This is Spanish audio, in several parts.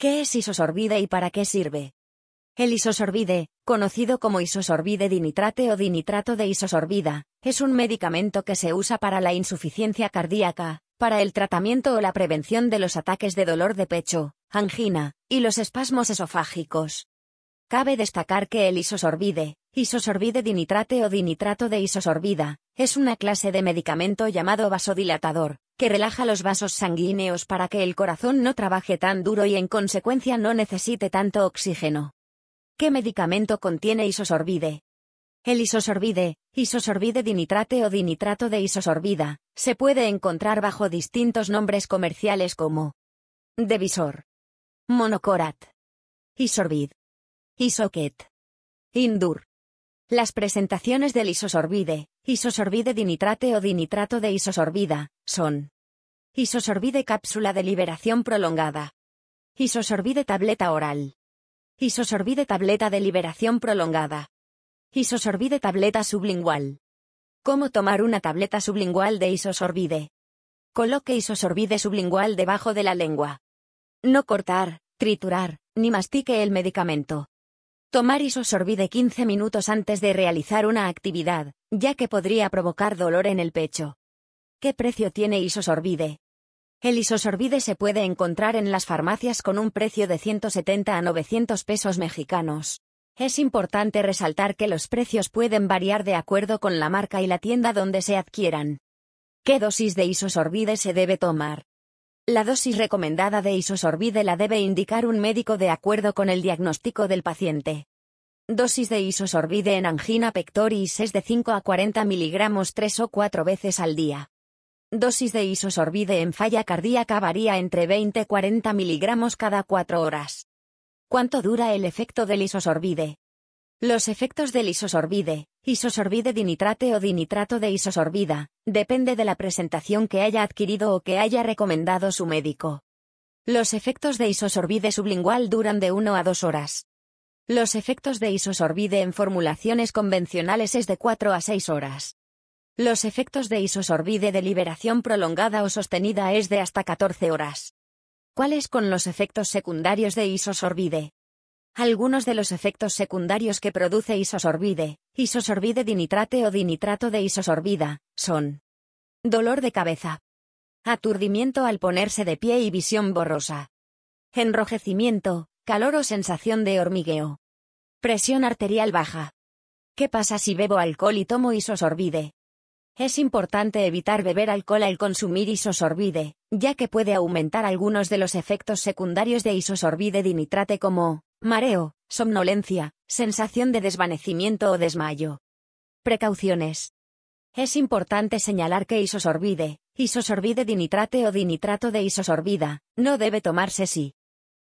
¿Qué es isosorbide y para qué sirve? El isosorbide, conocido como isosorbide dinitrate o dinitrato de isosorbida, es un medicamento que se usa para la insuficiencia cardíaca, para el tratamiento o la prevención de los ataques de dolor de pecho, angina, y los espasmos esofágicos. Cabe destacar que el isosorbide, isosorbide dinitrate o dinitrato de isosorbida, es una clase de medicamento llamado vasodilatador, que relaja los vasos sanguíneos para que el corazón no trabaje tan duro y en consecuencia no necesite tanto oxígeno. ¿Qué medicamento contiene isosorbide? El isosorbide, isosorbide dinitrate o dinitrato de isosorbida, se puede encontrar bajo distintos nombres comerciales como Devisor, Monocorat, Isorbid, Isoquet, Indur. Las presentaciones del isosorbide, isosorbide dinitrate o dinitrato de isosorbida, son isosorbide cápsula de liberación prolongada, isosorbide tableta oral, isosorbide tableta de liberación prolongada, isosorbide tableta sublingual. ¿Cómo tomar una tableta sublingual de isosorbide? Coloque isosorbide sublingual debajo de la lengua. No cortar, triturar, ni mastique el medicamento. Tomar isosorbide 15 minutos antes de realizar una actividad, ya que podría provocar dolor en el pecho. ¿Qué precio tiene isosorbide? El isosorbide se puede encontrar en las farmacias con un precio de 170 a 900 pesos mexicanos. Es importante resaltar que los precios pueden variar de acuerdo con la marca y la tienda donde se adquieran. ¿Qué dosis de isosorbide se debe tomar? La dosis recomendada de isosorbide la debe indicar un médico de acuerdo con el diagnóstico del paciente. Dosis de isosorbide en angina pectoris es de 5 a 40 miligramos 3 o 4 veces al día. Dosis de isosorbide en falla cardíaca varía entre 20 y 40 miligramos cada 4 horas. ¿Cuánto dura el efecto del isosorbide? Los efectos del isosorbide, Isosorbide dinitrate o dinitrato de isosorbida, depende de la presentación que haya adquirido o que haya recomendado su médico. Los efectos de isosorbide sublingual duran de 1 a 2 horas. Los efectos de isosorbide en formulaciones convencionales es de 4 a 6 horas. Los efectos de isosorbide de liberación prolongada o sostenida es de hasta 14 horas. ¿Cuáles con los efectos secundarios de isosorbide? Algunos de los efectos secundarios que produce isosorbide Isosorbide dinitrate o dinitrato de isosorbida, son. Dolor de cabeza. Aturdimiento al ponerse de pie y visión borrosa. Enrojecimiento, calor o sensación de hormigueo. Presión arterial baja. ¿Qué pasa si bebo alcohol y tomo isosorbide? Es importante evitar beber alcohol al consumir isosorbide, ya que puede aumentar algunos de los efectos secundarios de isosorbide dinitrate como mareo, somnolencia, sensación de desvanecimiento o desmayo. Precauciones. Es importante señalar que isosorbide, isosorbide dinitrate o dinitrato de isosorbida, no debe tomarse si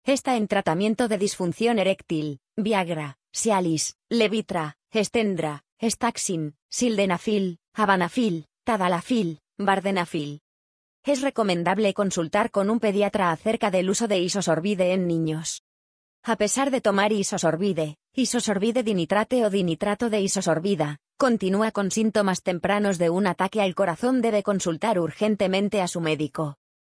está en tratamiento de disfunción eréctil, Viagra, sialis, Levitra, Estendra, Staxin, Sildenafil, Abanafil, Tadalafil, bardenafil. Es recomendable consultar con un pediatra acerca del uso de isosorbide en niños. A pesar de tomar isosorbide, isosorbide dinitrate o dinitrato de isosorbida, continúa con síntomas tempranos de un ataque al corazón debe consultar urgentemente a su médico.